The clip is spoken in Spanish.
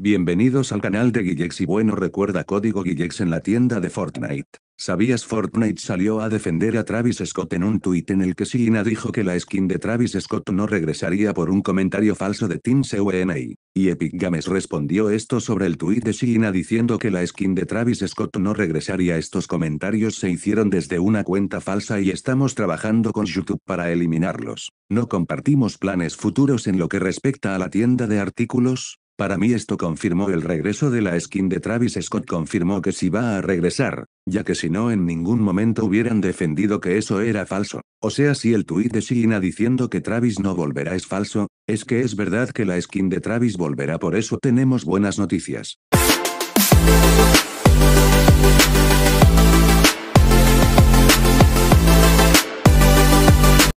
Bienvenidos al canal de Guillex y bueno recuerda código Guillex en la tienda de Fortnite. ¿Sabías Fortnite salió a defender a Travis Scott en un tuit en el que Sina dijo que la skin de Travis Scott no regresaría por un comentario falso de Team Y Epic Games respondió esto sobre el tuit de Sina diciendo que la skin de Travis Scott no regresaría. Estos comentarios se hicieron desde una cuenta falsa y estamos trabajando con YouTube para eliminarlos. No compartimos planes futuros en lo que respecta a la tienda de artículos, para mí esto confirmó el regreso de la skin de Travis Scott confirmó que si va a regresar, ya que si no en ningún momento hubieran defendido que eso era falso. O sea si el tuit de Sina diciendo que Travis no volverá es falso, es que es verdad que la skin de Travis volverá por eso tenemos buenas noticias.